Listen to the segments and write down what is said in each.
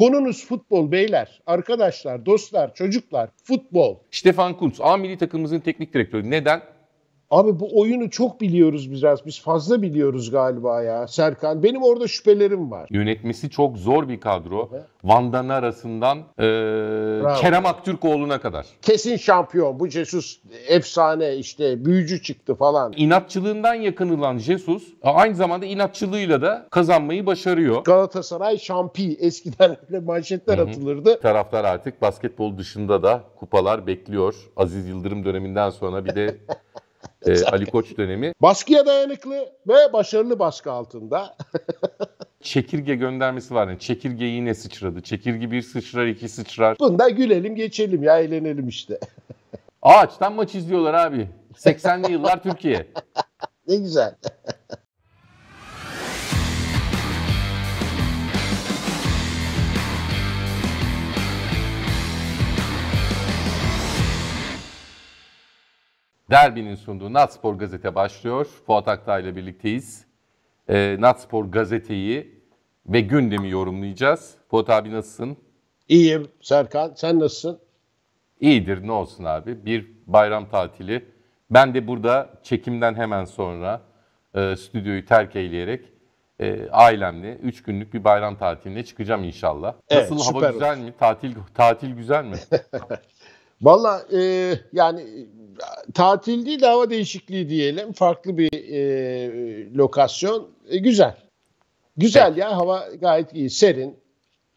Konunuz futbol beyler, arkadaşlar, dostlar, çocuklar, futbol. Stefan Kuntz, A milli takımımızın teknik direktörü. Neden? Abi bu oyunu çok biliyoruz biraz. Biz fazla biliyoruz galiba ya Serkan. Benim orada şüphelerim var. Yönetmesi çok zor bir kadro. Evet. Van'dan arasından e, Kerem Aktürkoğlu'na kadar. Kesin şampiyon. Bu Jesus efsane işte büyücü çıktı falan. İnatçılığından yakınılan Jesus aynı zamanda inatçılığıyla da kazanmayı başarıyor. Galatasaray şampi. Eskiden öyle manşetler Hı-hı. atılırdı. Taraftar artık basketbol dışında da kupalar bekliyor. Aziz Yıldırım döneminden sonra bir de e, Ali Koç dönemi. Baskıya dayanıklı ve başarılı baskı altında. çekirge göndermesi var. Yani çekirge yine sıçradı. Çekirge bir sıçrar, iki sıçrar. Bunda gülelim, geçelim ya eğlenelim işte. Ağaçtan maç izliyorlar abi. 80'li yıllar Türkiye. ne güzel. Derbinin sunduğu Natspor Gazete başlıyor. Fuat Aktağ ile birlikteyiz. E, ee, Natspor Gazete'yi ve gündemi yorumlayacağız. Fuat abi nasılsın? İyiyim Serkan. Sen nasılsın? İyidir ne olsun abi. Bir bayram tatili. Ben de burada çekimden hemen sonra e, stüdyoyu terk eyleyerek e, ailemle 3 günlük bir bayram tatiline çıkacağım inşallah. Evet, Nasıl hava güzel olur. mi? Tatil tatil güzel mi? Valla e, yani tatil değil de hava değişikliği diyelim. Farklı bir e, lokasyon. E, güzel. Güzel evet. ya hava gayet iyi. Serin.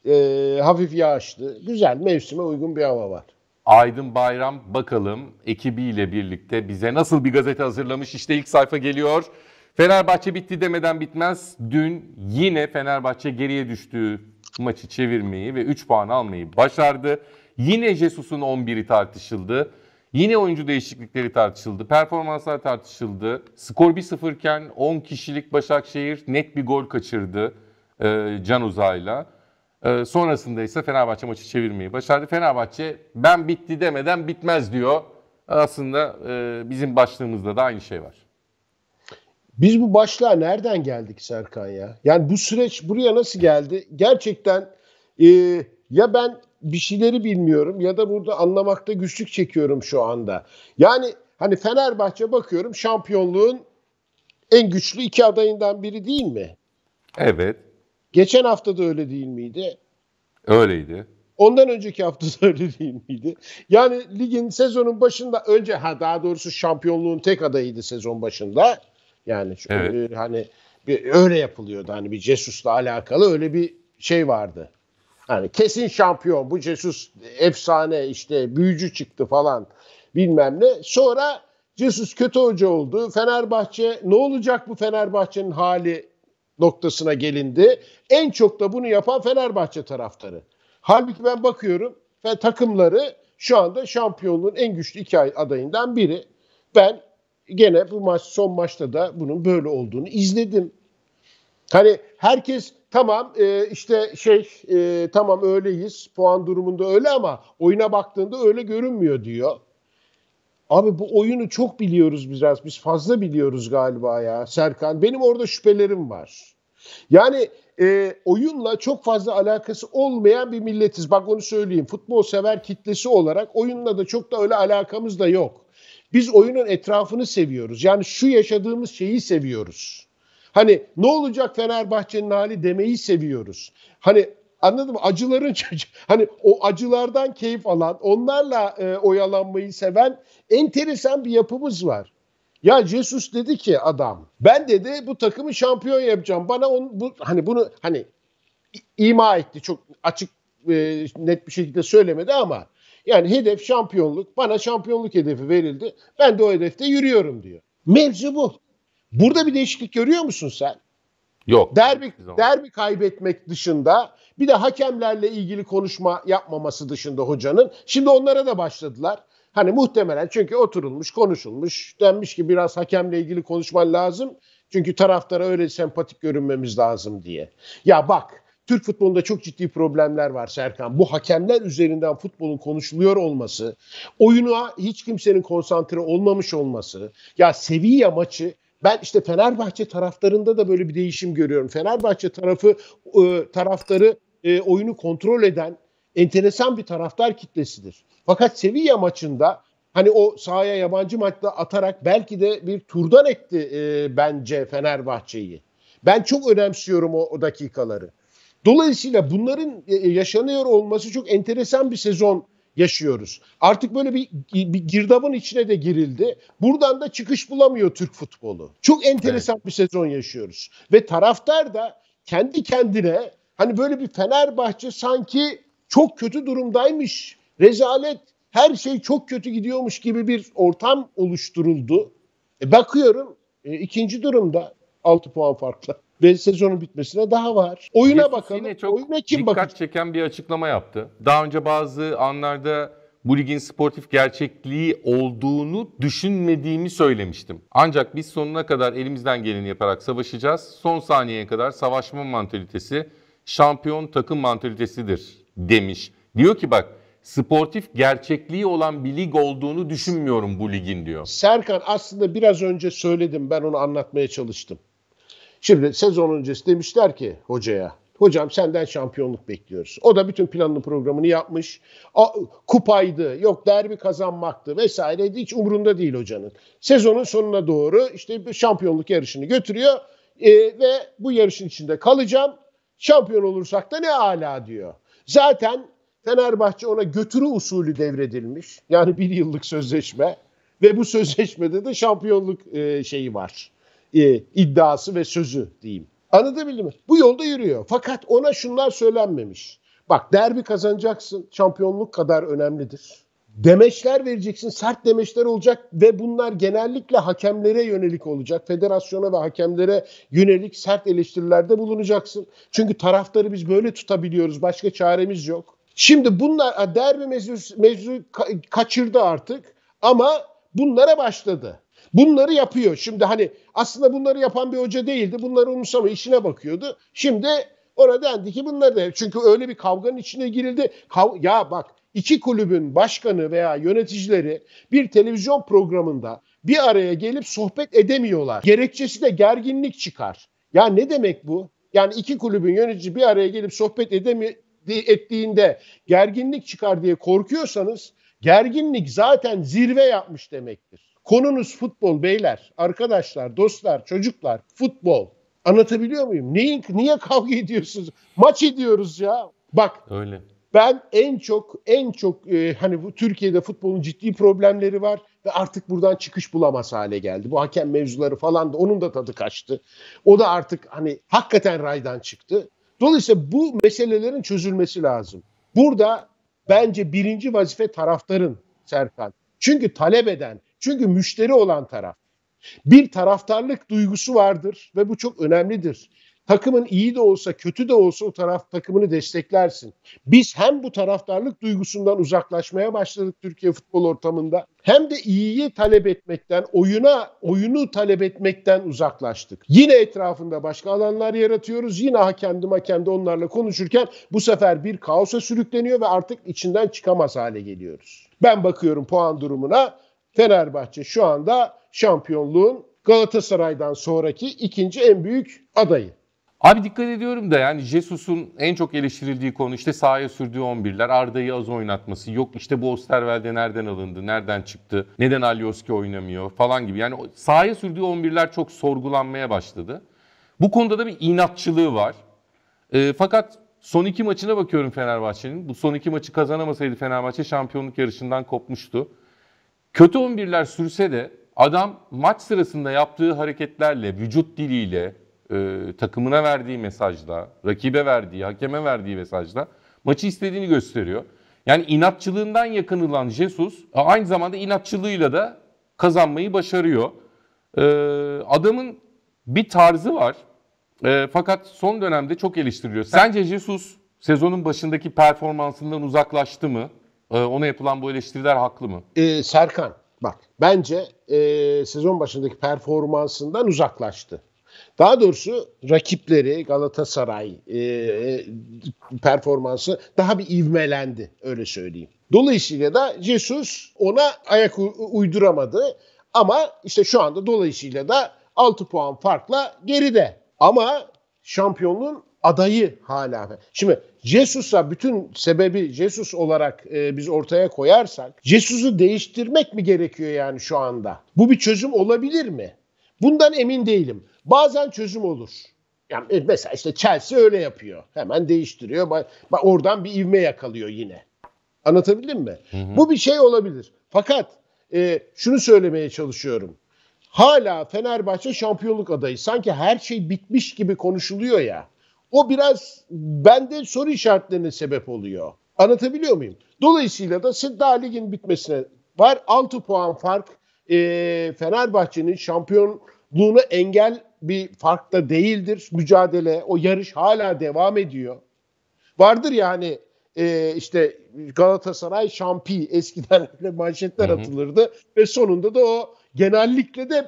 E, hafif yağışlı. Güzel mevsime uygun bir hava var. Aydın Bayram bakalım ekibiyle birlikte bize nasıl bir gazete hazırlamış. İşte ilk sayfa geliyor. Fenerbahçe bitti demeden bitmez. Dün yine Fenerbahçe geriye düştüğü maçı çevirmeyi ve 3 puan almayı başardı. Yine Jesus'un 11'i tartışıldı. Yine oyuncu değişiklikleri tartışıldı. Performanslar tartışıldı. Skor 1-0 iken 10 kişilik Başakşehir net bir gol kaçırdı e, Can Uzay'la. E, sonrasında ise Fenerbahçe maçı çevirmeyi başardı. Fenerbahçe ben bitti demeden bitmez diyor. Aslında e, bizim başlığımızda da aynı şey var. Biz bu başlığa nereden geldik Serkan ya? Yani bu süreç buraya nasıl geldi? Gerçekten e, ya ben bir şeyleri bilmiyorum ya da burada anlamakta güçlük çekiyorum şu anda. Yani hani Fenerbahçe bakıyorum şampiyonluğun en güçlü iki adayından biri değil mi? Evet. Geçen hafta da öyle değil miydi? Öyleydi. Ondan önceki hafta da öyle değil miydi? Yani ligin sezonun başında önce ha daha doğrusu şampiyonluğun tek adayıydı sezon başında. Yani evet. E, hani bir öyle yapılıyordu hani bir Jesus'la alakalı öyle bir şey vardı. Hani kesin şampiyon bu Jesus efsane işte büyücü çıktı falan bilmem ne. Sonra Jesus kötü hoca oldu. Fenerbahçe ne olacak bu Fenerbahçe'nin hali noktasına gelindi. En çok da bunu yapan Fenerbahçe taraftarı. Halbuki ben bakıyorum ve takımları şu anda şampiyonluğun en güçlü iki adayından biri. Ben gene bu maç son maçta da bunun böyle olduğunu izledim. Hani herkes tamam e, işte şey e, tamam öyleyiz puan durumunda öyle ama oyuna baktığında öyle görünmüyor diyor. Abi bu oyunu çok biliyoruz biraz. Biz fazla biliyoruz galiba ya Serkan. Benim orada şüphelerim var. Yani e, oyunla çok fazla alakası olmayan bir milletiz. Bak onu söyleyeyim. Futbol sever kitlesi olarak oyunla da çok da öyle alakamız da yok. Biz oyunun etrafını seviyoruz. Yani şu yaşadığımız şeyi seviyoruz. Hani ne olacak Fenerbahçe'nin hali demeyi seviyoruz. Hani anladın mı? Acıların hani o acılardan keyif alan, onlarla e, oyalanmayı seven enteresan bir yapımız var. Ya Jesus dedi ki adam, ben dedi bu takımı şampiyon yapacağım. Bana onu bu hani bunu hani ima etti çok açık e, net bir şekilde söylemedi ama yani hedef şampiyonluk. Bana şampiyonluk hedefi verildi. Ben de o hedefte yürüyorum diyor. Mevzu bu. Burada bir değişiklik görüyor musun sen? Yok. Derbi, derbi kaybetmek dışında bir de hakemlerle ilgili konuşma yapmaması dışında hocanın. Şimdi onlara da başladılar. Hani muhtemelen çünkü oturulmuş, konuşulmuş, denmiş ki biraz hakemle ilgili konuşman lazım. Çünkü taraftara öyle sempatik görünmemiz lazım diye. Ya bak Türk futbolunda çok ciddi problemler var Serkan. Bu hakemler üzerinden futbolun konuşuluyor olması, oyuna hiç kimsenin konsantre olmamış olması, ya seviye maçı ben işte Fenerbahçe taraflarında da böyle bir değişim görüyorum. Fenerbahçe tarafı e, taraftarı e, oyunu kontrol eden enteresan bir taraftar kitlesidir. Fakat Sevilla maçında hani o sahaya yabancı madde atarak belki de bir turdan etti e, bence Fenerbahçe'yi. Ben çok önemsiyorum o, o dakikaları. Dolayısıyla bunların e, yaşanıyor olması çok enteresan bir sezon yaşıyoruz. Artık böyle bir, bir girdabın içine de girildi. Buradan da çıkış bulamıyor Türk futbolu. Çok enteresan evet. bir sezon yaşıyoruz. Ve taraftar da kendi kendine hani böyle bir Fenerbahçe sanki çok kötü durumdaymış. Rezalet, her şey çok kötü gidiyormuş gibi bir ortam oluşturuldu. E bakıyorum e, ikinci durumda 6 puan farklı ve sezonun bitmesine daha var. Oyuna bakalım. Yine çok Oyuna kim dikkat bakacak? çeken bir açıklama yaptı. Daha önce bazı anlarda bu ligin sportif gerçekliği olduğunu düşünmediğimi söylemiştim. Ancak biz sonuna kadar elimizden geleni yaparak savaşacağız. Son saniyeye kadar savaşma mantalitesi şampiyon takım mantalitesidir demiş. Diyor ki bak sportif gerçekliği olan bir lig olduğunu düşünmüyorum bu ligin diyor. Serkan aslında biraz önce söyledim ben onu anlatmaya çalıştım. Şimdi sezon öncesi demişler ki hocaya hocam senden şampiyonluk bekliyoruz. O da bütün planını programını yapmış. A, kupaydı, yok derbi kazanmaktı vesaire hiç umurunda değil hocanın. Sezonun sonuna doğru işte bir şampiyonluk yarışını götürüyor e, ve bu yarışın içinde kalacağım. Şampiyon olursak da ne ala diyor. Zaten Fenerbahçe ona götürü usulü devredilmiş. Yani bir yıllık sözleşme ve bu sözleşmede de şampiyonluk e, şeyi var e, iddiası ve sözü diyeyim. Anlatabildim mi? Bu yolda yürüyor. Fakat ona şunlar söylenmemiş. Bak derbi kazanacaksın. Şampiyonluk kadar önemlidir. Demeçler vereceksin. Sert demeçler olacak ve bunlar genellikle hakemlere yönelik olacak. Federasyona ve hakemlere yönelik sert eleştirilerde bulunacaksın. Çünkü taraftarı biz böyle tutabiliyoruz. Başka çaremiz yok. Şimdi bunlar derbi mevzu, mevzu kaçırdı artık ama bunlara başladı. Bunları yapıyor. Şimdi hani aslında bunları yapan bir hoca değildi. Bunları umursama işine bakıyordu. Şimdi ona dendi ki bunları da çünkü öyle bir kavganın içine girildi. Kav ya bak iki kulübün başkanı veya yöneticileri bir televizyon programında bir araya gelip sohbet edemiyorlar. Gerekçesi de gerginlik çıkar. Ya ne demek bu? Yani iki kulübün yönetici bir araya gelip sohbet edemi ettiğinde gerginlik çıkar diye korkuyorsanız gerginlik zaten zirve yapmış demektir. Konunuz futbol beyler, arkadaşlar, dostlar, çocuklar, futbol. Anlatabiliyor muyum? Neyin, niye kavga ediyorsunuz? Maç ediyoruz ya. Bak. Öyle. Ben en çok en çok e, hani bu Türkiye'de futbolun ciddi problemleri var ve artık buradan çıkış bulamaz hale geldi. Bu hakem mevzuları falan da onun da tadı kaçtı. O da artık hani hakikaten raydan çıktı. Dolayısıyla bu meselelerin çözülmesi lazım. Burada bence birinci vazife taraftarın Serkan. Çünkü talep eden, çünkü müşteri olan taraf. Bir taraftarlık duygusu vardır ve bu çok önemlidir. Takımın iyi de olsa kötü de olsa o taraf takımını desteklersin. Biz hem bu taraftarlık duygusundan uzaklaşmaya başladık Türkiye futbol ortamında hem de iyiyi talep etmekten, oyuna oyunu talep etmekten uzaklaştık. Yine etrafında başka alanlar yaratıyoruz. Yine hakemdi hakemde onlarla konuşurken bu sefer bir kaosa sürükleniyor ve artık içinden çıkamaz hale geliyoruz. Ben bakıyorum puan durumuna. Fenerbahçe şu anda şampiyonluğun Galatasaray'dan sonraki ikinci en büyük adayı. Abi dikkat ediyorum da yani Jesus'un en çok eleştirildiği konu işte sahaya sürdüğü 11'ler, Arda'yı az oynatması, yok işte bu Osterwelde nereden alındı, nereden çıktı, neden Alioski oynamıyor falan gibi. Yani sahaya sürdüğü 11'ler çok sorgulanmaya başladı. Bu konuda da bir inatçılığı var. E, fakat son iki maçına bakıyorum Fenerbahçe'nin. Bu son iki maçı kazanamasaydı Fenerbahçe şampiyonluk yarışından kopmuştu. Kötü 11'ler sürse de adam maç sırasında yaptığı hareketlerle, vücut diliyle, e, takımına verdiği mesajla, rakibe verdiği, hakeme verdiği mesajla maçı istediğini gösteriyor. Yani inatçılığından yakınılan Jesus aynı zamanda inatçılığıyla da kazanmayı başarıyor. E, adamın bir tarzı var e, fakat son dönemde çok eleştiriliyor. Sence Jesus sezonun başındaki performansından uzaklaştı mı? Ee, ona yapılan bu eleştiriler haklı mı? Ee, Serkan bak bence e, sezon başındaki performansından uzaklaştı. Daha doğrusu rakipleri Galatasaray e, e performansı daha bir ivmelendi öyle söyleyeyim. Dolayısıyla da Jesus ona ayak uyduramadı ama işte şu anda dolayısıyla da 6 puan farkla geride. Ama şampiyonluğun adayı hala. Şimdi Jesus'a bütün sebebi Jesus olarak e, biz ortaya koyarsak Jesus'u değiştirmek mi gerekiyor yani şu anda? Bu bir çözüm olabilir mi? Bundan emin değilim. Bazen çözüm olur. Yani e, mesela işte Chelsea öyle yapıyor. Hemen değiştiriyor. Bak, bak oradan bir ivme yakalıyor yine. Anlatabildim mi? Hı hı. Bu bir şey olabilir. Fakat e, şunu söylemeye çalışıyorum. Hala Fenerbahçe şampiyonluk adayı. Sanki her şey bitmiş gibi konuşuluyor ya o biraz bende soru işaretlerine sebep oluyor. Anlatabiliyor muyum? Dolayısıyla da Sidda Lig'in bitmesine var 6 puan fark e, Fenerbahçe'nin şampiyonluğunu engel bir fark da değildir. Mücadele, o yarış hala devam ediyor. Vardır yani e, işte Galatasaray şampi eskiden manşetler hı hı. atılırdı ve sonunda da o genellikle de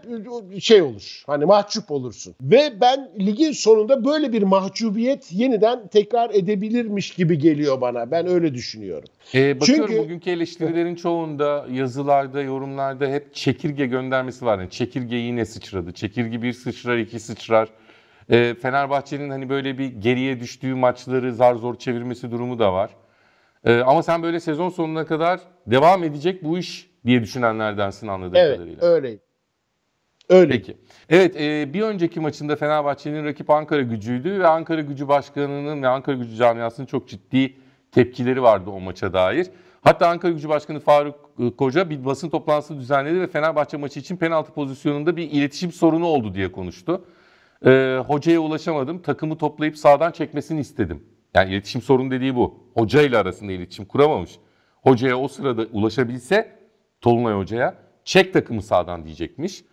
şey olur. Hani mahcup olursun. Ve ben ligin sonunda böyle bir mahcubiyet yeniden tekrar edebilirmiş gibi geliyor bana. Ben öyle düşünüyorum. Ee, bakıyorum Çünkü... bugünkü eleştirilerin çoğunda yazılarda, yorumlarda hep çekirge göndermesi var. Yani çekirge yine sıçradı. Çekirge bir sıçrar, iki sıçrar. Ee, Fenerbahçe'nin hani böyle bir geriye düştüğü maçları zar zor çevirmesi durumu da var. Ee, ama sen böyle sezon sonuna kadar devam edecek bu iş diye düşünenlerdensin anladığım evet, kadarıyla. Evet öyleyim. Öyle. Peki. Evet e, bir önceki maçında Fenerbahçe'nin rakip Ankara gücüydü ve Ankara gücü başkanının ve Ankara gücü camiasının çok ciddi tepkileri vardı o maça dair. Hatta Ankara gücü başkanı Faruk e, Koca bir basın toplantısı düzenledi ve Fenerbahçe maçı için penaltı pozisyonunda bir iletişim sorunu oldu diye konuştu. E, hocaya ulaşamadım takımı toplayıp sağdan çekmesini istedim. Yani iletişim sorunu dediği bu. Hoca ile arasında iletişim kuramamış. Hocaya o sırada ulaşabilse Tolunay Hoca'ya. Çek takımı sağdan diyecekmiş.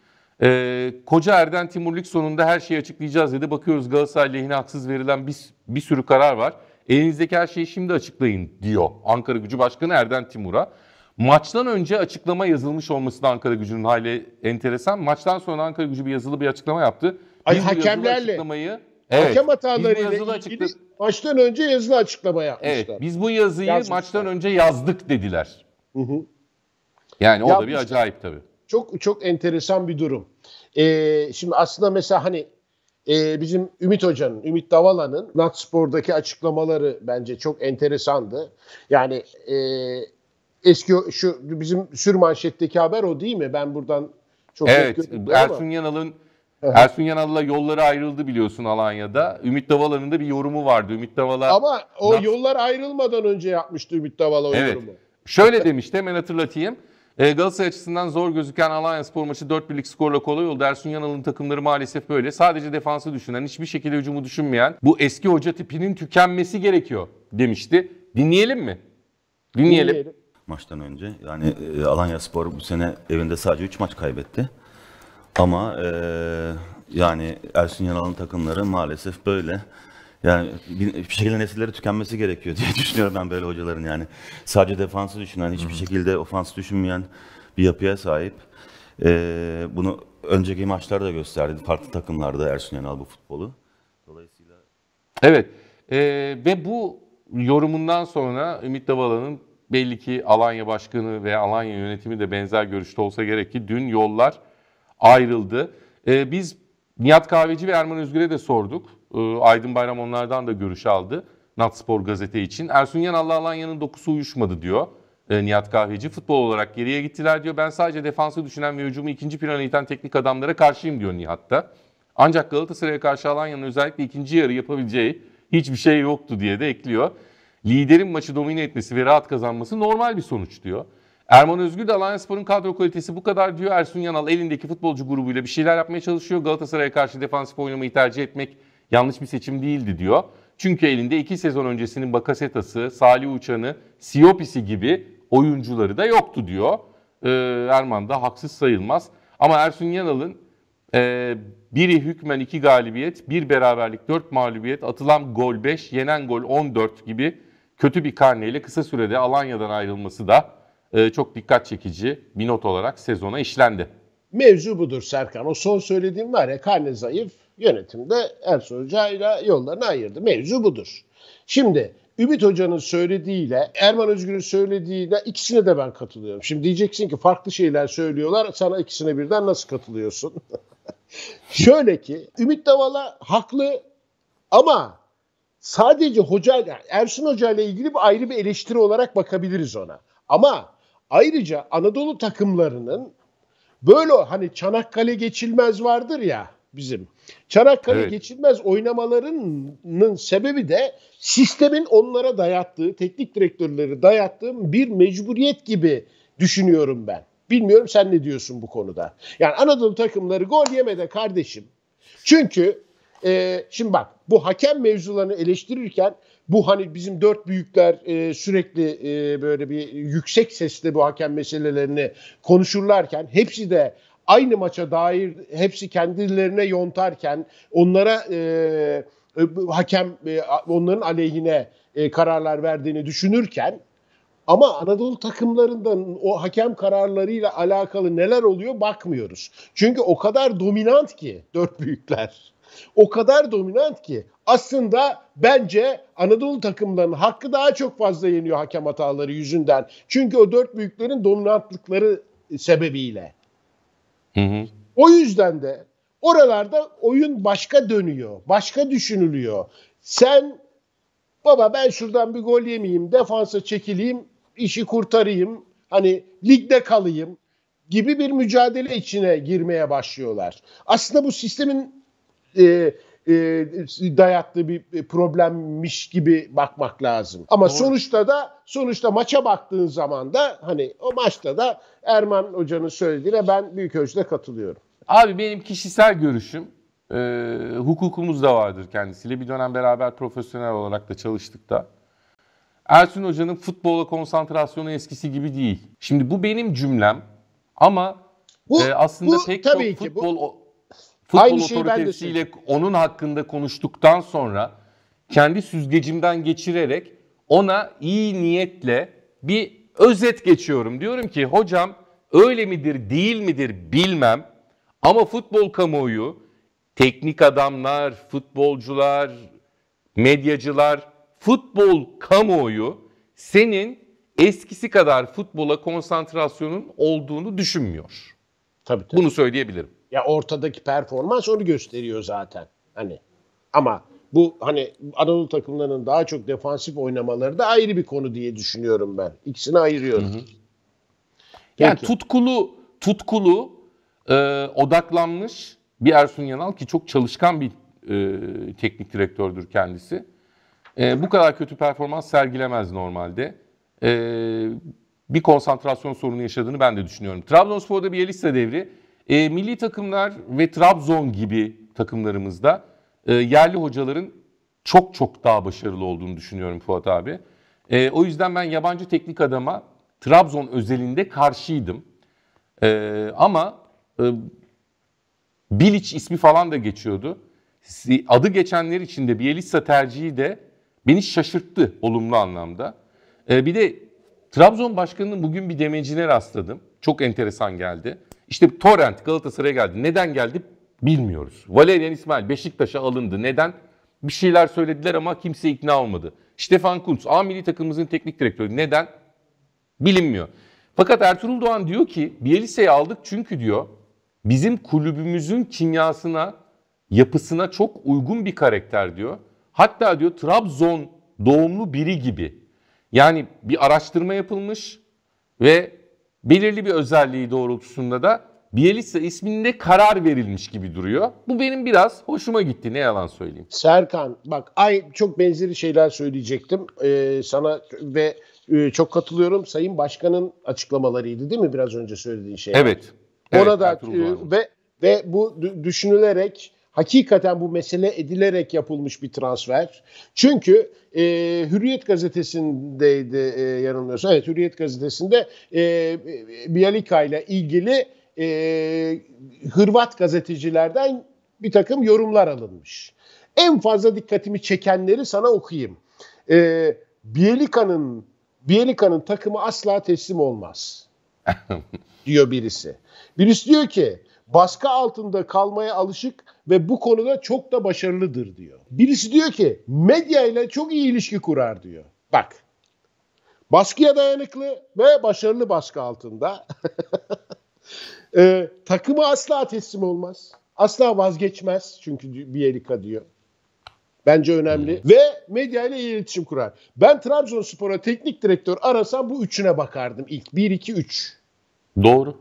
Ee, Koca Erden Timurlik sonunda her şeyi açıklayacağız dedi. Bakıyoruz Galatasaray lehine haksız verilen bir, bir sürü karar var. Elinizdeki her şeyi şimdi açıklayın diyor Ankara Gücü Başkanı Erden Timur'a. Maçtan önce açıklama yazılmış olması da Ankara Gücü'nün hali enteresan. Maçtan sonra Ankara Gücü bir yazılı bir açıklama yaptı. Ay, biz hakemlerle. Açıklamayı, evet, hakem hatalarıyla ilgili açıkla... maçtan önce yazılı açıklama yapmışlar. Evet, biz bu yazıyı Yazmışlar. maçtan önce yazdık dediler. Hı hı. Yani o da bir acayip tabii. Çok çok enteresan bir durum. Ee, şimdi aslında mesela hani e, bizim Ümit Hoca'nın, Ümit Davala'nın Natspor'daki açıklamaları bence çok enteresandı. Yani e, eski şu bizim sür manşetteki haber o değil mi? Ben buradan çok evet, Ersun Yanal'ın Ersun Yanal'la yolları ayrıldı biliyorsun Alanya'da. Ümit Davala'nın da bir yorumu vardı. Ümit Davala Ama o Nats... yollar ayrılmadan önce yapmıştı Ümit Davala o evet. yorumu. Şöyle demişti hemen hatırlatayım. E, Galatasaray açısından zor gözüken Alanya Spor maçı 4-1'lik skorla kolay oldu. Ersun Yanal'ın takımları maalesef böyle. Sadece defansı düşünen, hiçbir şekilde hücumu düşünmeyen bu eski hoca tipinin tükenmesi gerekiyor demişti. Dinleyelim mi? Dinleyelim. Maçtan önce yani e, Alanya Spor bu sene evinde sadece 3 maç kaybetti. Ama e, yani Ersun Yanal'ın takımları maalesef böyle. Yani bir, bir şekilde nesilleri tükenmesi gerekiyor diye düşünüyorum ben böyle hocaların yani. Sadece defansı düşünen, hiçbir şekilde ofansı düşünmeyen bir yapıya sahip. Ee, bunu önceki maçlarda gösterdi. Farklı takımlarda Ersun Yanal bu futbolu. Dolayısıyla... Evet. Ee, ve bu yorumundan sonra Ümit Davala'nın belli ki Alanya Başkanı ve Alanya yönetimi de benzer görüşte olsa gerek ki dün yollar ayrıldı. Ee, biz Nihat Kahveci ve Erman Özgür'e de sorduk. Ee, Aydın Bayram onlardan da görüş aldı. Natspor gazete için. Ersun Yanal'la Alanya'nın dokusu uyuşmadı diyor. E, Nihat Kahveci futbol olarak geriye gittiler diyor. Ben sadece defansı düşünen ve hücumu ikinci plana iten teknik adamlara karşıyım diyor da. Ancak Galatasaray'a karşı Alanya'nın özellikle ikinci yarı yapabileceği hiçbir şey yoktu diye de ekliyor. Liderin maçı domine etmesi ve rahat kazanması normal bir sonuç diyor. Erman Özgür de Alanyaspor'un kadro kalitesi bu kadar diyor. Ersun Yanal elindeki futbolcu grubuyla bir şeyler yapmaya çalışıyor. Galatasaray'a karşı defansif oynamayı tercih etmek yanlış bir seçim değildi diyor. Çünkü elinde iki sezon öncesinin Bakasetas'ı, Salih Uçan'ı, Siopisi gibi oyuncuları da yoktu diyor. Ee, Erman da haksız sayılmaz. Ama Ersun Yanal'ın e, biri hükmen iki galibiyet, bir beraberlik dört mağlubiyet, atılan gol beş, yenen gol on dört gibi kötü bir karneyle kısa sürede Alanya'dan ayrılması da ee, çok dikkat çekici bir not olarak sezona işlendi. Mevzu budur Serkan. O son söylediğim var ya karne zayıf yönetimde Ersun Hoca ile yollarını ayırdı. Mevzu budur. Şimdi Ümit Hoca'nın söylediğiyle Erman Özgür'ün söylediğiyle ikisine de ben katılıyorum. Şimdi diyeceksin ki farklı şeyler söylüyorlar sana ikisine birden nasıl katılıyorsun? Şöyle ki Ümit Davala haklı ama sadece hoca Ersun Hoca ile ilgili bir ayrı bir eleştiri olarak bakabiliriz ona. Ama Ayrıca Anadolu takımlarının böyle hani Çanakkale geçilmez vardır ya bizim. Çanakkale evet. geçilmez oynamalarının sebebi de sistemin onlara dayattığı, teknik direktörleri dayattığı bir mecburiyet gibi düşünüyorum ben. Bilmiyorum sen ne diyorsun bu konuda. Yani Anadolu takımları gol yemede kardeşim. Çünkü e, şimdi bak bu hakem mevzularını eleştirirken bu hani bizim dört büyükler e, sürekli e, böyle bir yüksek sesle bu hakem meselelerini konuşurlarken hepsi de aynı maça dair hepsi kendilerine yontarken onlara e, e hakem e, onların aleyhine e, kararlar verdiğini düşünürken ama Anadolu takımlarından o hakem kararlarıyla alakalı neler oluyor bakmıyoruz. Çünkü o kadar dominant ki dört büyükler o kadar dominant ki aslında bence Anadolu takımlarının hakkı daha çok fazla yeniyor hakem hataları yüzünden. Çünkü o dört büyüklerin dominantlıkları sebebiyle. Hı hı. O yüzden de oralarda oyun başka dönüyor, başka düşünülüyor. Sen baba ben şuradan bir gol yemeyeyim, defansa çekileyim, işi kurtarayım, hani ligde kalayım gibi bir mücadele içine girmeye başlıyorlar. Aslında bu sistemin e, e, dayattığı bir problemmiş gibi bakmak lazım. Ama Doğru. sonuçta da sonuçta maça baktığın zaman da hani o maçta da Erman Hoca'nın söylediğine ben büyük ölçüde katılıyorum. Abi benim kişisel görüşüm e, hukukumuz da vardır kendisiyle. Bir dönem beraber profesyonel olarak da çalıştık da. Ersun Hoca'nın futbola konsantrasyonu eskisi gibi değil. Şimdi bu benim cümlem ama bu, e, aslında bu, pek çok futbol... bu futbol Aynı otoritesiyle onun hakkında konuştuktan sonra kendi süzgecimden geçirerek ona iyi niyetle bir özet geçiyorum. Diyorum ki hocam öyle midir değil midir bilmem ama futbol kamuoyu teknik adamlar, futbolcular, medyacılar, futbol kamuoyu senin eskisi kadar futbola konsantrasyonun olduğunu düşünmüyor. Tabii, tabii. Bunu söyleyebilirim. Ya ortadaki performans onu gösteriyor zaten. Hani ama bu hani Anadolu takımlarının daha çok defansif oynamaları da ayrı bir konu diye düşünüyorum ben. İkisini ayırıyorum. Hı hı. Yani tutkulu tutkulu e, odaklanmış bir Ersun Yanal ki çok çalışkan bir e, teknik direktördür kendisi. E, bu kadar kötü performans sergilemez normalde. E, bir konsantrasyon sorunu yaşadığını ben de düşünüyorum. Trabzonspor'da bir Elisa devri e, milli takımlar ve Trabzon gibi takımlarımızda e, yerli hocaların çok çok daha başarılı olduğunu düşünüyorum Fuat abi. E, o yüzden ben yabancı teknik adama Trabzon özelinde karşıydım. E, ama e, Bilic ismi falan da geçiyordu. Adı geçenler içinde Bielitsa tercihi de beni şaşırttı olumlu anlamda. E, bir de Trabzon Başkanı'nın bugün bir demecine rastladım. Çok enteresan geldi. İşte Torrent Galatasaray'a geldi. Neden geldi bilmiyoruz. Valerian İsmail Beşiktaş'a alındı. Neden? Bir şeyler söylediler ama kimse ikna olmadı. Stefan Kuntz, A milli takımımızın teknik direktörü. Neden? Bilinmiyor. Fakat Ertuğrul Doğan diyor ki Bielisa'yı aldık çünkü diyor bizim kulübümüzün kimyasına, yapısına çok uygun bir karakter diyor. Hatta diyor Trabzon doğumlu biri gibi. Yani bir araştırma yapılmış ve belirli bir özelliği doğrultusunda da Bielitsa isminde karar verilmiş gibi duruyor. Bu benim biraz hoşuma gitti ne yalan söyleyeyim. Serkan bak ay çok benzeri şeyler söyleyecektim ee, sana ve e, çok katılıyorum Sayın Başkan'ın açıklamalarıydı değil mi biraz önce söylediğin şey? Evet. Orada evet, da, e, ve ve bu düşünülerek hakikaten bu mesele edilerek yapılmış bir transfer. Çünkü e, Hürriyet gazetesindeydi e, yanılmıyorsam. Evet Hürriyet gazetesinde e, Bialika ile ilgili e, Hırvat gazetecilerden bir takım yorumlar alınmış. En fazla dikkatimi çekenleri sana okuyayım. E, Bielika'nın Bielika'nın takımı asla teslim olmaz diyor birisi. Birisi diyor ki baskı altında kalmaya alışık ve bu konuda çok da başarılıdır diyor. Birisi diyor ki medya ile çok iyi ilişki kurar diyor. Bak baskıya dayanıklı ve başarılı baskı altında. e, takımı asla teslim olmaz. Asla vazgeçmez çünkü Bielika diyor. Bence önemli. Hmm. Ve medya ile iyi iletişim kurar. Ben Trabzonspor'a teknik direktör arasam bu üçüne bakardım ilk. bir iki üç. Doğru.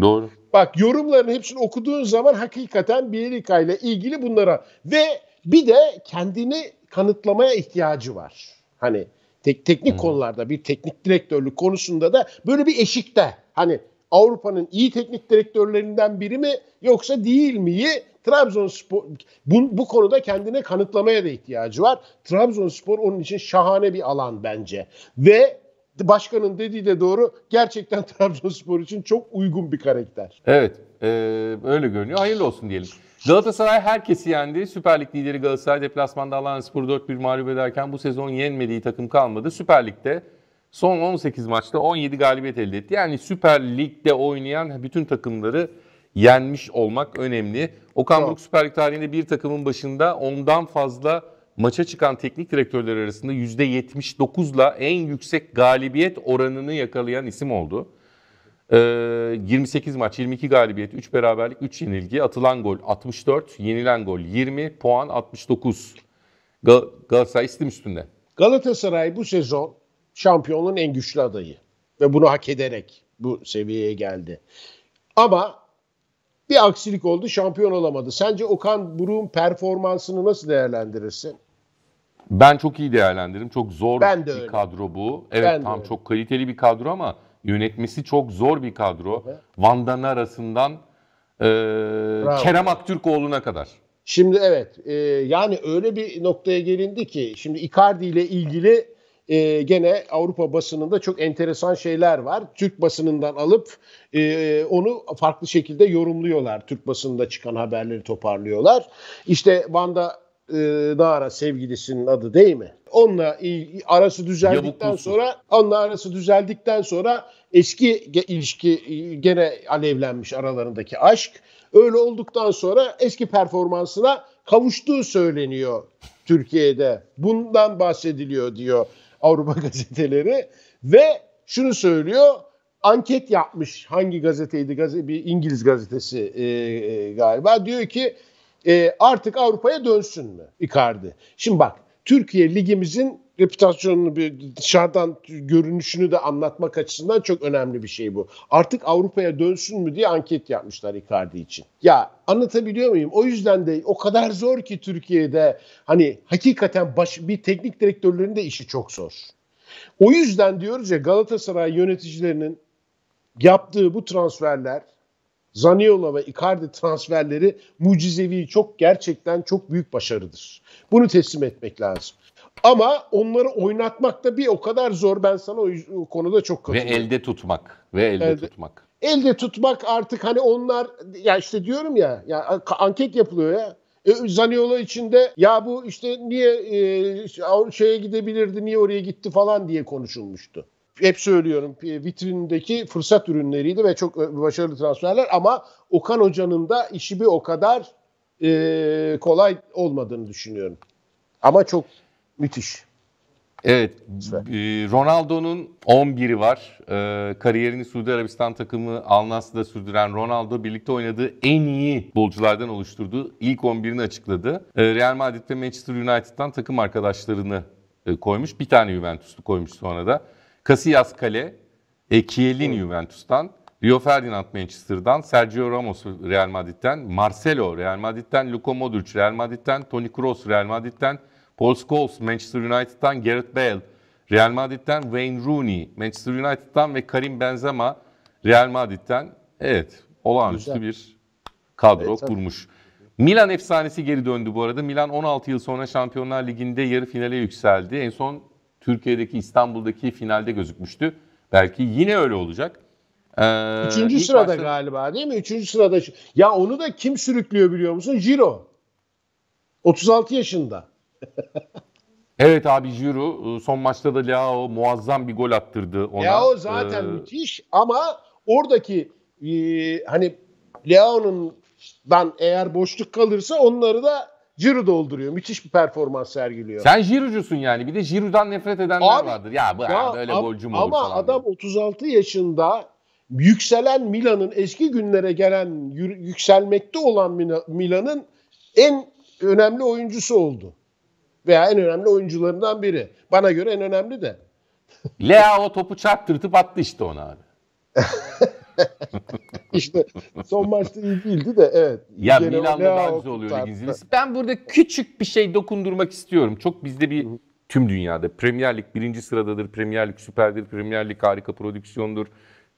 Doğru. Bak yorumların hepsini okuduğun zaman hakikaten Bielika ile ilgili bunlara ve bir de kendini kanıtlamaya ihtiyacı var. Hani tek, teknik hmm. konularda bir teknik direktörlük konusunda da böyle bir eşikte hani Avrupa'nın iyi teknik direktörlerinden biri mi yoksa değil miyi Trabzonspor bu, bu konuda kendine kanıtlamaya da ihtiyacı var. Trabzonspor onun için şahane bir alan bence. Ve başkanın dediği de doğru. Gerçekten Trabzonspor için çok uygun bir karakter. Evet. E, öyle görünüyor. Hayırlı olsun diyelim. Galatasaray herkesi yendi. Süper Lig lideri Galatasaray deplasmanda Alanya Spor'u 4-1 mağlup ederken bu sezon yenmediği takım kalmadı. Süper Lig'de son 18 maçta 17 galibiyet elde etti. Yani Süper Lig'de oynayan bütün takımları yenmiş olmak önemli. Okan Buruk Süper Lig tarihinde bir takımın başında ondan fazla maça çıkan teknik direktörler arasında %79'la en yüksek galibiyet oranını yakalayan isim oldu. 28 ee, maç, 22 galibiyet, 3 beraberlik, 3 yenilgi. Atılan gol 64, yenilen gol 20, puan 69. Gal- Galatasaray istim üstünde. Galatasaray bu sezon şampiyonun en güçlü adayı ve bunu hak ederek bu seviyeye geldi. Ama bir aksilik oldu şampiyon olamadı. Sence Okan Buruk'un performansını nasıl değerlendirirsin? Ben çok iyi değerlendirdim. Çok zor ben de bir öyle. kadro bu. Evet ben tam çok kaliteli bir kadro ama yönetmesi çok zor bir kadro. Evet. Van'dan arasından e, Kerem Aktürkoğlu'na kadar. Şimdi evet e, yani öyle bir noktaya gelindi ki şimdi Icardi ile ilgili e, gene Avrupa basınında çok enteresan şeyler var. Türk basınından alıp e, onu farklı şekilde yorumluyorlar. Türk basınında çıkan haberleri toparlıyorlar. İşte Van'da e, ee, Dara sevgilisinin adı değil mi? Onunla arası düzeldikten sonra onunla arası düzeldikten sonra eski ilişki gene alevlenmiş aralarındaki aşk. Öyle olduktan sonra eski performansına kavuştuğu söyleniyor Türkiye'de. Bundan bahsediliyor diyor Avrupa gazeteleri ve şunu söylüyor anket yapmış hangi gazeteydi gazete, bir İngiliz gazetesi e, e, galiba diyor ki e, artık Avrupa'ya dönsün mü Icardi? Şimdi bak Türkiye ligimizin reputasyonunu bir dışarıdan görünüşünü de anlatmak açısından çok önemli bir şey bu. Artık Avrupa'ya dönsün mü diye anket yapmışlar Icardi için. Ya anlatabiliyor muyum? O yüzden de o kadar zor ki Türkiye'de hani hakikaten baş, bir teknik direktörlerin de işi çok zor. O yüzden diyoruz ya Galatasaray yöneticilerinin yaptığı bu transferler Zaniola ve Icardi transferleri mucizevi çok gerçekten çok büyük başarıdır. Bunu teslim etmek lazım. Ama onları oynatmak da bir o kadar zor. Ben sana o, o konuda çok katılıyorum. Ve elde tutmak. Ve elde, elde tutmak. Elde tutmak artık hani onlar ya işte diyorum ya, ya anket yapılıyor ya. E, Zaniola içinde ya bu işte niye e, şeye gidebilirdi, niye oraya gitti falan diye konuşulmuştu hep söylüyorum e, vitrindeki fırsat ürünleriydi ve çok e, başarılı transferler ama Okan Hoca'nın da işi bir o kadar e, kolay olmadığını düşünüyorum. Ama çok müthiş. Evet, e, Ronaldo'nun 11'i var. E, kariyerini Suudi Arabistan takımı Al Nassr'da sürdüren Ronaldo birlikte oynadığı en iyi bolculardan oluşturduğu ilk 11'ini açıkladı. E, Real Madrid ve Manchester United'tan takım arkadaşlarını e, koymuş. Bir tane Juventus'lu koymuş sonra da. Casillas Kale, Ekielin Juventus'tan, Rio Ferdinand Manchester'dan, Sergio Ramos Real Madrid'den, Marcelo Real Madrid'den, Luka Modric Real Madrid'den, Toni Kroos Real Madrid'den, Paul Scholes Manchester United'dan, Gareth Bale Real Madrid'den, Wayne Rooney Manchester United'dan ve Karim Benzema Real Madrid'den. Evet, olağanüstü Güzel. bir kadro evet, kurmuş. Milan efsanesi geri döndü bu arada. Milan 16 yıl sonra Şampiyonlar Ligi'nde yarı finale yükseldi. En son Türkiye'deki İstanbul'daki finalde gözükmüştü. Belki yine öyle olacak. Ee, Üçüncü sırada başta... galiba değil mi? Üçüncü sırada. Ya onu da kim sürüklüyor biliyor musun? Ciro. 36 yaşında. evet abi Ciro e, son maçta da Leao muazzam bir gol attırdı ona. Leao zaten ee... müthiş ama oradaki e, hani Leao'nun dan eğer boşluk kalırsa onları da Ciro dolduruyor. Müthiş bir performans sergiliyor. Sen Ciro'cusun yani. Bir de Ciro'dan nefret edenler abi, vardır. Ya bu ya, böyle ab, golcü mü olur Ama adam 36 yaşında yükselen Milan'ın eski günlere gelen yükselmekte olan Milan'ın en önemli oyuncusu oldu. Veya en önemli oyuncularından biri. Bana göre en önemli de. Lea o topu çarptırtıp attı işte ona abi. İşte son maçta iyi değildi de evet. Ya Gene Milan'da daha güzel oluyor ligin Ben burada küçük bir şey dokundurmak istiyorum. Çok bizde bir tüm dünyada Premier Lig birinci sıradadır, Premier Lig süperdir, Premier Lig harika prodüksiyondur.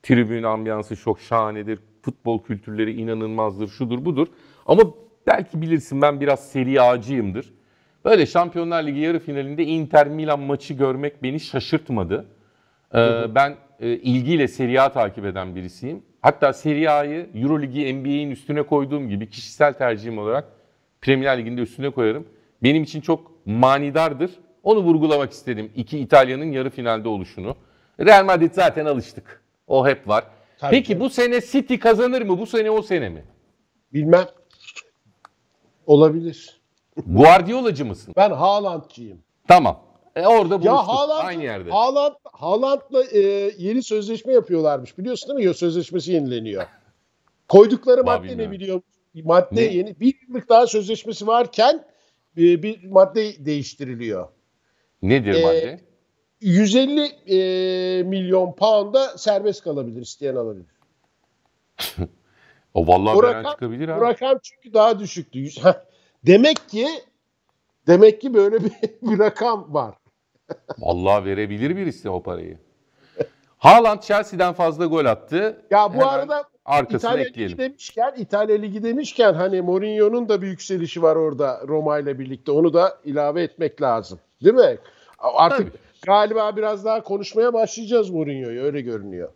Tribün ambiyansı çok şahanedir, futbol kültürleri inanılmazdır, şudur budur. Ama belki bilirsin ben biraz seri ağacıyımdır. Böyle Şampiyonlar Ligi yarı finalinde Inter Milan maçı görmek beni şaşırtmadı. Ee, ben e, ilgiyle Serie A takip eden birisiyim. Hatta Serie A'yı Euro Ligi NBA'in üstüne koyduğum gibi kişisel tercihim olarak Premier Ligi'nde üstüne koyarım. Benim için çok manidardır. Onu vurgulamak istedim. İki İtalya'nın yarı finalde oluşunu. Real Madrid zaten alıştık. O hep var. Tabii Peki ki. bu sene City kazanır mı? Bu sene o sene mi? Bilmem. Olabilir. Guardiolacı mısın? Ben Haaland'cıyım. Tamam. E orada buluştuk. Ya Haaland, aynı yerde. Haaland, Haaland'la e, yeni sözleşme yapıyorlarmış. Biliyorsun değil mi? Sözleşmesi yenileniyor. Koydukları madde ne biliyor? Madde ne? yeni. Bir yıllık daha sözleşmesi varken e, bir madde değiştiriliyor. Nedir e, madde? 150 e, milyon pound'a serbest kalabilir, isteyen alabilir. o vallahi bu rakam, çıkabilir abi. Bu rakam çünkü daha düşüktü. demek ki demek ki böyle bir, bir rakam var. Vallahi verebilir birisi o parayı. Haaland Chelsea'den fazla gol attı. Ya bu Hemen arada İtalya ekleyelim. Ligi demişken, İtalya Ligi demişken hani Mourinho'nun da bir yükselişi var orada Roma ile birlikte. Onu da ilave etmek lazım. Değil mi? Artık Tabii. galiba biraz daha konuşmaya başlayacağız Mourinho'yu öyle görünüyor.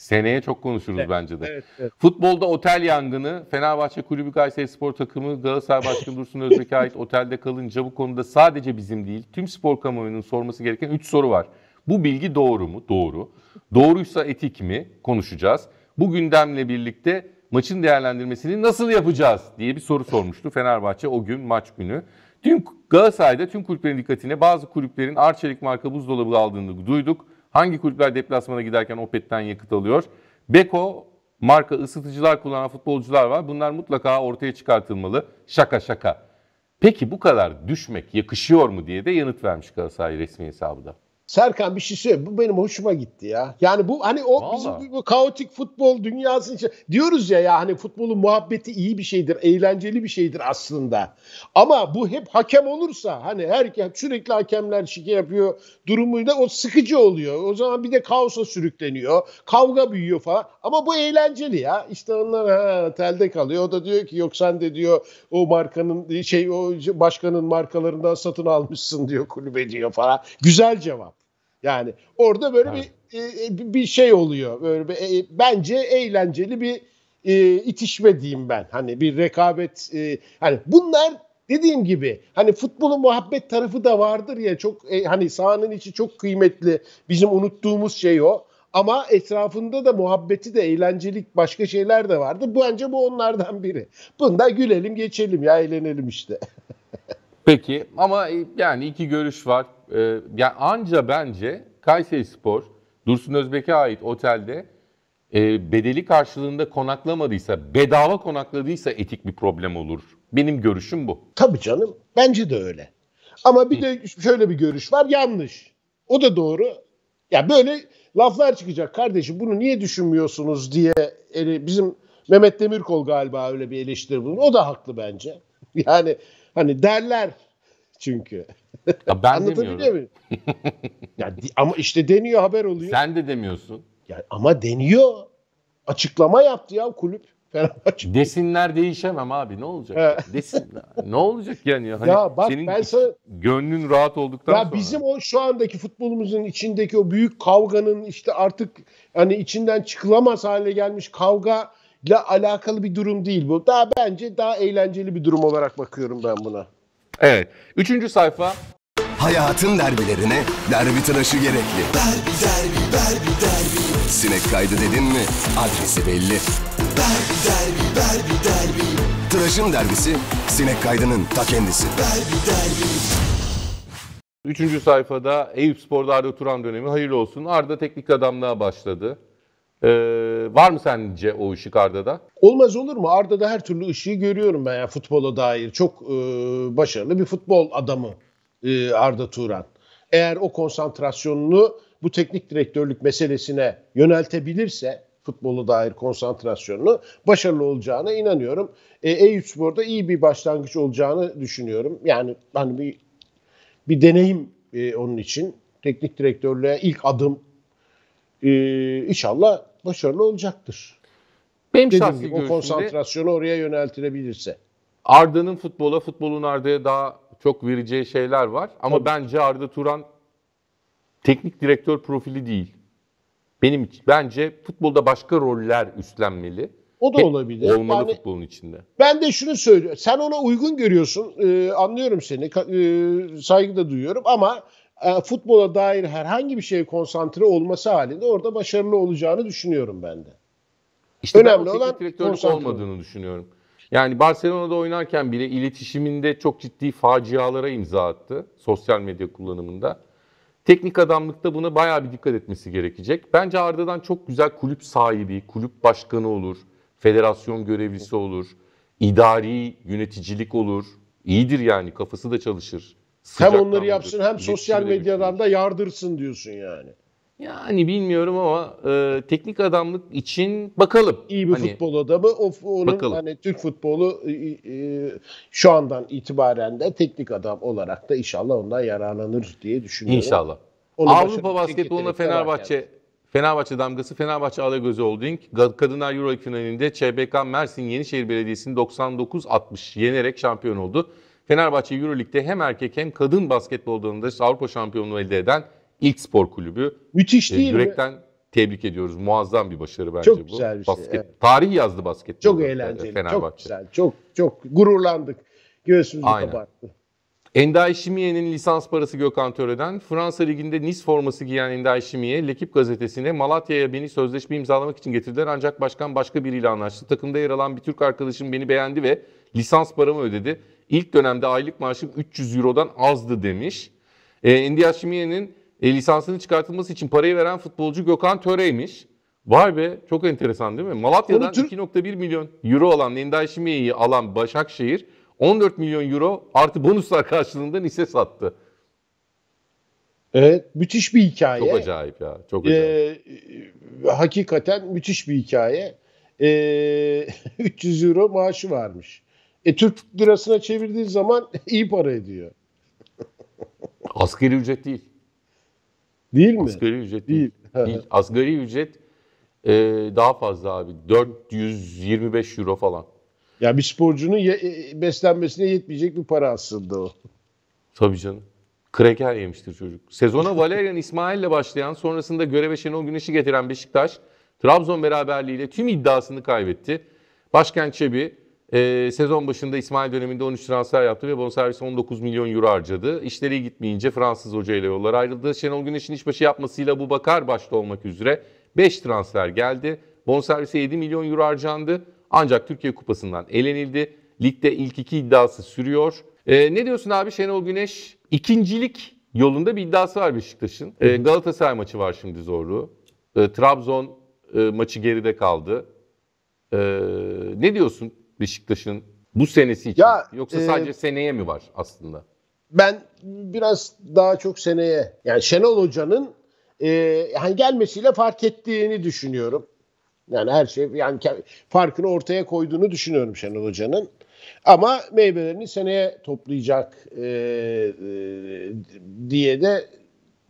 Seneye çok konuşuruz evet, bence de. Evet, evet. Futbolda otel yangını, Fenerbahçe Kulübü Kayseri Spor Takımı, Galatasaray Başkanı Dursun Özbek'e ait otelde kalınca bu konuda sadece bizim değil, tüm spor kamuoyunun sorması gereken 3 soru var. Bu bilgi doğru mu? Doğru. Doğruysa etik mi? Konuşacağız. Bu gündemle birlikte maçın değerlendirmesini nasıl yapacağız diye bir soru sormuştu Fenerbahçe o gün maç günü. Tüm Galatasaray'da tüm kulüplerin dikkatine bazı kulüplerin Arçelik marka buzdolabı aldığını duyduk. Hangi kulüpler deplasmana giderken Opet'ten yakıt alıyor? Beko marka ısıtıcılar kullanan futbolcular var. Bunlar mutlaka ortaya çıkartılmalı. Şaka şaka. Peki bu kadar düşmek yakışıyor mu diye de yanıt vermiş Galatasaray resmi hesabı da. Serkan bir şey söyle. Bu benim hoşuma gitti ya. Yani bu hani o Vallahi. bizim bu kaotik futbol dünyasının içi diyoruz ya ya hani futbolun muhabbeti iyi bir şeydir, eğlenceli bir şeydir aslında. Ama bu hep hakem olursa hani herkes sürekli hakemler şike yapıyor durumuyla o sıkıcı oluyor. O zaman bir de kaosa sürükleniyor. Kavga büyüyor falan. Ama bu eğlenceli ya. İşte onlar ha, telde kalıyor. O da diyor ki yok sen de diyor o markanın şey o başkanın markalarından satın almışsın diyor kulübe diyor falan. Güzel cevap. Yani orada böyle evet. E, e, bir bir şey oluyor. Böyle bir, e, bence eğlenceli bir e, itişme diyeyim ben. Hani bir rekabet e, hani bunlar dediğim gibi hani futbolun muhabbet tarafı da vardır ya çok e, hani sahanın içi çok kıymetli. Bizim unuttuğumuz şey o. Ama etrafında da muhabbeti de eğlencelik başka şeyler de vardı. Bu Bence bu onlardan biri. Bunda gülelim geçelim ya eğlenelim işte. Peki ama e, yani iki görüş var. Ee, yani anca bence Kayseri Spor, Dursun Özbek'e ait otelde e, bedeli karşılığında konaklamadıysa, bedava konakladıysa etik bir problem olur. Benim görüşüm bu. Tabii canım. Bence de öyle. Ama bir de şöyle bir görüş var. Yanlış. O da doğru. Ya böyle laflar çıkacak kardeşim. Bunu niye düşünmüyorsunuz diye bizim Mehmet Demirkol galiba öyle bir eleştiri bulun. O da haklı bence. Yani Hani derler çünkü. Ya ben Anlatabiliyor muyum? ya, ama işte deniyor haber oluyor. Sen de demiyorsun. Ya, ama deniyor. Açıklama yaptı ya kulüp. Fenerbahçe. Desinler değişemem abi ne olacak? Evet. Desinler. ne olacak yani? Ya hani ya bak senin ben sana, gönlün rahat olduktan ya sonra. Bizim o şu andaki futbolumuzun içindeki o büyük kavganın işte artık hani içinden çıkılamaz hale gelmiş kavga ile alakalı bir durum değil bu. Daha bence daha eğlenceli bir durum olarak bakıyorum ben buna. Evet. Üçüncü sayfa. Hayatın derbilerine derbi tıraşı gerekli. Derbi derbi derbi derbi. Sinek kaydı dedin mi adresi belli. Derbi derbi derbi derbi. Tıraşın derbisi sinek kaydının ta kendisi. Derbi derbi. Üçüncü sayfada Eyüp Spor'da Arda Turan dönemi hayırlı olsun. Arda teknik adamlığa başladı. Ee, var mı sence o ışık Arda'da? Olmaz olur mu? Arda'da her türlü ışığı görüyorum ben ya futbola dair. Çok e, başarılı bir futbol adamı e, Arda Turan. Eğer o konsantrasyonunu bu teknik direktörlük meselesine yöneltebilirse futbolu dair konsantrasyonunu başarılı olacağına inanıyorum. E, Eyüp Spor'da iyi bir başlangıç olacağını düşünüyorum. Yani hani bir bir deneyim e, onun için teknik direktörlüğe ilk adım e, inşallah başarılı olacaktır. Benim Dediğim gibi görüşümde, o konsantrasyonu oraya yöneltilebilirse. Arda'nın futbola, futbolun Arda'ya daha çok vereceği şeyler var. Ama Tabii. bence Arda Turan teknik direktör profili değil. Benim için bence futbolda başka roller üstlenmeli. O da olabilir. Olmalı yani, futbolun içinde. Ben de şunu söylüyorum. Sen ona uygun görüyorsun. Ee, anlıyorum seni. Ka- e, saygı da duyuyorum ama e, futbola dair herhangi bir şeye konsantre olması halinde orada başarılı olacağını düşünüyorum ben de. İşte Önemli ben olan direktörlük olmadığını düşünüyorum. Yani Barcelona'da oynarken bile iletişiminde çok ciddi facialara imza attı sosyal medya kullanımında. Teknik adamlıkta buna bayağı bir dikkat etmesi gerekecek. Bence Arda'dan çok güzel kulüp sahibi, kulüp başkanı olur, federasyon görevlisi olur, idari yöneticilik olur. İyidir yani kafası da çalışır hem onları yapsın hem sosyal medyadan da yardırsın diyorsun yani. Yani bilmiyorum ama e, teknik adamlık için bakalım. İyi bir hani, futbol adamı. O, onun bakalım. hani Türk futbolu e, e, e, şu andan itibaren de teknik adam olarak da inşallah ondan yararlanır diye düşünüyorum. İnşallah. Onun Avrupa basketbolunda Fenerbahçe Fenerbahçe damgası Fenerbahçe Alagözü Holding Kadınlar Euro finalinde ÇBK Mersin Yenişehir Belediyesi'ni 99-60 yenerek şampiyon oldu. Fenerbahçe Euroleague'de hem erkek hem kadın basketbolda Avrupa şampiyonluğu elde eden ilk spor kulübü. Müthiş e, değil Yürekten mi? tebrik ediyoruz. Muazzam bir başarı bence çok bu. Çok güzel bir şey, Basket, şey. Evet. Tarih yazdı basketbol. Çok e, eğlenceli, Fenerbahçe. çok güzel. Çok çok gururlandık. Göğsümüzü Aynen. kabarttı. Endai Şimiye'nin lisans parası Gökhan Töre'den, Fransa Ligi'nde Nice forması giyen Endai Şimiye, Lekip gazetesine Malatya'ya beni sözleşme imzalamak için getirdiler ancak başkan başka biriyle anlaştı. Takımda yer alan bir Türk arkadaşım beni beğendi ve lisans paramı ödedi. İlk dönemde aylık maaşım 300 Euro'dan azdı demiş. E, Ndiashimiye'nin e, lisansının çıkartılması için parayı veren futbolcu Gökhan Töre'ymiş. Vay be çok enteresan değil mi? Malatya'dan Tür- 2.1 milyon euro alan Ndiashimiye'yi alan Başakşehir 14 milyon euro artı bonuslar karşılığında Nice sattı. Evet, müthiş bir hikaye. Çok acayip ya, çok acayip. Ee, e, hakikaten müthiş bir hikaye. Ee, 300 euro maaşı varmış. E Türk lirasına çevirdiği zaman iyi para ediyor. Asgari ücret değil. Değil mi? Asgari ücret değil. değil. değil. Asgari ücret e, daha fazla abi. 425 euro falan. Ya bir sporcunun ye- e, beslenmesine yetmeyecek bir para aslında o. Tabii canım. Kreker yemiştir çocuk. Sezona Valerian İsmail'le başlayan sonrasında göreve Şenol Güneş'i getiren Beşiktaş, Trabzon beraberliğiyle tüm iddiasını kaybetti. Başkent Çebi e, sezon başında İsmail döneminde 13 transfer yaptı ve bonservis 19 milyon euro harcadı. İşleri iyi gitmeyince Fransız hoca ile yollar ayrıldı. Şenol Güneş'in işbaşı yapmasıyla bu Bakar başta olmak üzere 5 transfer geldi. Bonservise 7 milyon euro harcandı. Ancak Türkiye Kupası'ndan elenildi. Ligde ilk iki iddiası sürüyor. E, ne diyorsun abi Şenol Güneş? ikincilik yolunda bir iddiası var Beşiktaş'ın. E, Galatasaray maçı var şimdi zorlu. E, Trabzon e, maçı geride kaldı. E, ne diyorsun? Beşiktaş'ın bu senesi için? Ya, Yoksa sadece e, seneye mi var aslında? Ben biraz daha çok seneye yani Şenol Hoca'nın e, yani gelmesiyle fark ettiğini düşünüyorum. Yani her şey yani farkını ortaya koyduğunu düşünüyorum Şenol Hoca'nın. Ama meyvelerini seneye toplayacak e, e, diye de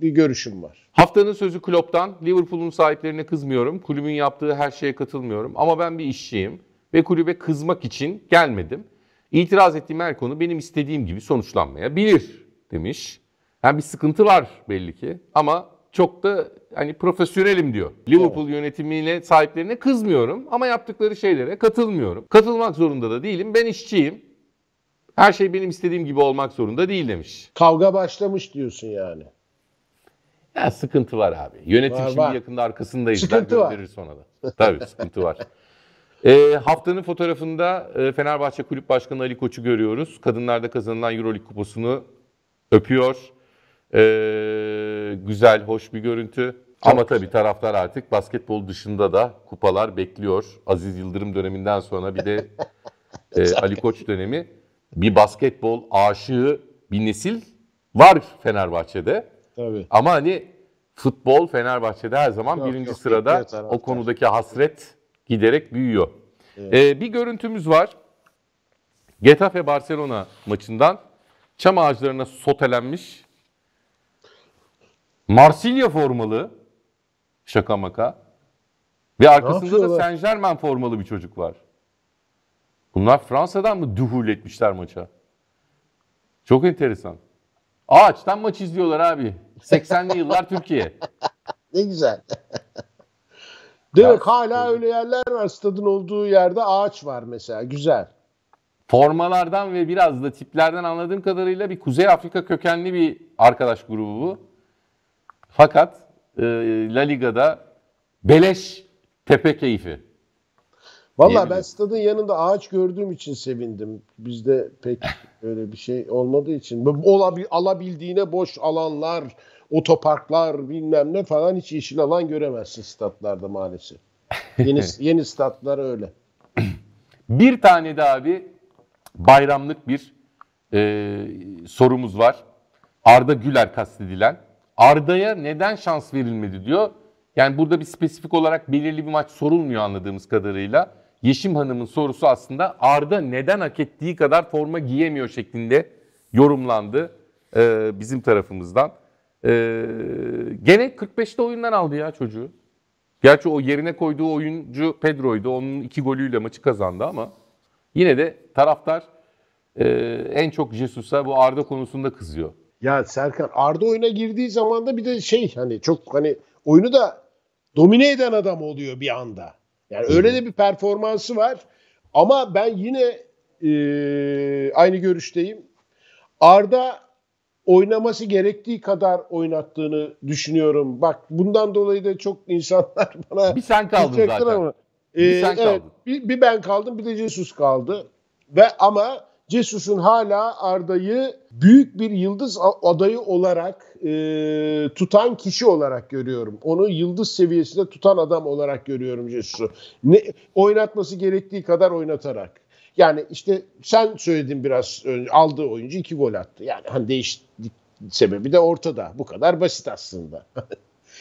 bir görüşüm var. Haftanın sözü Klopp'tan. Liverpool'un sahiplerine kızmıyorum. Kulübün yaptığı her şeye katılmıyorum. Ama ben bir işçiyim ve kulübe kızmak için gelmedim. İtiraz ettiğim her konu benim istediğim gibi sonuçlanmayabilir demiş. Yani bir sıkıntı var belli ki ama çok da hani profesyonelim diyor. Liverpool evet. yönetimine sahiplerine kızmıyorum ama yaptıkları şeylere katılmıyorum. Katılmak zorunda da değilim. Ben işçiyim. Her şey benim istediğim gibi olmak zorunda değil demiş. Kavga başlamış diyorsun yani. Ya sıkıntı var abi. Yönetim var, şimdi var. yakında arkasındayız. Sıkıntı var. sonra da. Tabii sıkıntı var. E, haftanın fotoğrafında e, Fenerbahçe Kulüp Başkanı Ali Koç'u görüyoruz. Kadınlarda kazanılan Euroleague kupasını öpüyor. E, güzel, hoş bir görüntü. Çok Ama tabii taraftar artık basketbol dışında da kupalar bekliyor. Aziz Yıldırım döneminden sonra bir de e, Ali Koç dönemi. Bir basketbol aşığı bir nesil var Fenerbahçe'de. Tabii. Ama hani futbol Fenerbahçe'de her zaman yok, birinci yok, sırada. O konudaki hasret giderek büyüyor. Evet. Ee, bir görüntümüz var. Getafe Barcelona maçından çam ağaçlarına sotelenmiş Marsilya formalı şaka maka ve arkasında da Saint Germain formalı bir çocuk var. Bunlar Fransa'dan mı duhul etmişler maça? Çok enteresan. Ağaçtan maç izliyorlar abi. 80'li yıllar Türkiye. ne güzel. Direkt ya, hala öyle yerler var. Stadın olduğu yerde ağaç var mesela. Güzel. Formalardan ve biraz da tiplerden anladığım kadarıyla bir Kuzey Afrika kökenli bir arkadaş grubu bu. Fakat e, La Liga'da beleş tepe keyfi. Valla ben stadın yanında ağaç gördüğüm için sevindim. Bizde pek öyle bir şey olmadığı için. Olabil, alabildiğine boş alanlar, otoparklar bilmem ne falan hiç yeşil alan göremezsin statlarda maalesef. Yeni, yeni statlar öyle. bir tane de abi bayramlık bir e, sorumuz var. Arda Güler kastedilen. Arda'ya neden şans verilmedi diyor. Yani burada bir spesifik olarak belirli bir maç sorulmuyor anladığımız kadarıyla. Yeşim Hanım'ın sorusu aslında Arda neden hak ettiği kadar forma giyemiyor şeklinde yorumlandı e, bizim tarafımızdan. Ee, gene 45'te oyundan aldı ya çocuğu. Gerçi o yerine koyduğu oyuncu Pedro'ydu. Onun iki golüyle maçı kazandı ama yine de taraftar e, en çok Jesus'a bu Arda konusunda kızıyor. Ya Serkan Arda oyuna girdiği zaman da bir de şey hani çok hani oyunu da domine eden adam oluyor bir anda. Yani öyle de bir performansı var. Ama ben yine e, aynı görüşteyim. Arda oynaması gerektiği kadar oynattığını düşünüyorum. Bak bundan dolayı da çok insanlar bana... Bir sen kaldın zaten. Ama, e, bir sen e, evet, kaldın. Bir, bir ben kaldım bir de Jesus kaldı. Ve ama Jesus'un hala Arda'yı büyük bir yıldız adayı olarak e, tutan kişi olarak görüyorum. Onu yıldız seviyesinde tutan adam olarak görüyorum Jesus'u. Ne, oynatması gerektiği kadar oynatarak. Yani işte sen söyledin biraz önce aldığı oyuncu iki gol attı. Yani hani değiş, sebebi de ortada. Bu kadar basit aslında.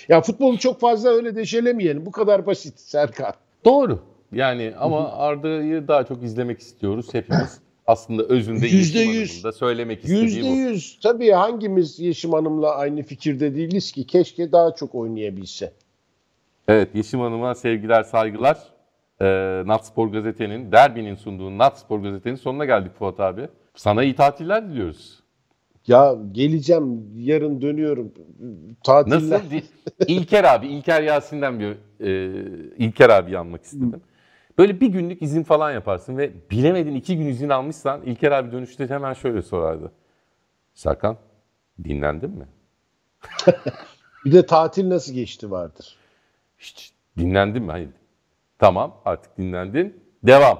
ya futbolu çok fazla öyle deşelemeyelim. Bu kadar basit Serkan. Doğru. Yani ama Arda'yı daha çok izlemek istiyoruz hepimiz. Aslında özünde yüzde yüz da söylemek istediği yüzde yüz. Tabii hangimiz Yeşim Hanım'la aynı fikirde değiliz ki keşke daha çok oynayabilse. Evet Yeşim Hanım'a sevgiler saygılar. Ee, Natspor Gazete'nin, derbinin sunduğu Natspor Gazete'nin sonuna geldik Fuat abi. Sana iyi tatiller diliyoruz. Ya geleceğim yarın dönüyorum. Tatiller. Nasıl? İlker abi, İlker Yasin'den bir e, İlker abi anmak istedim. Böyle bir günlük izin falan yaparsın ve bilemedin iki gün izin almışsan İlker abi dönüşte hemen şöyle sorardı. Serkan dinlendin mi? bir de tatil nasıl geçti vardır. Hiç dinlendin mi? Hayır. Tamam artık dinlendin. Devam.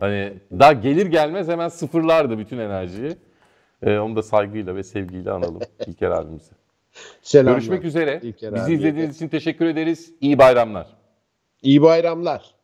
Hani daha gelir gelmez hemen sıfırlardı bütün enerjiyi. E, onu da saygıyla ve sevgiyle analım İlker abimize. Selamlar. Görüşmek üzere. İlker Bizi izlediğiniz için teşekkür ederiz. İyi bayramlar. İyi bayramlar.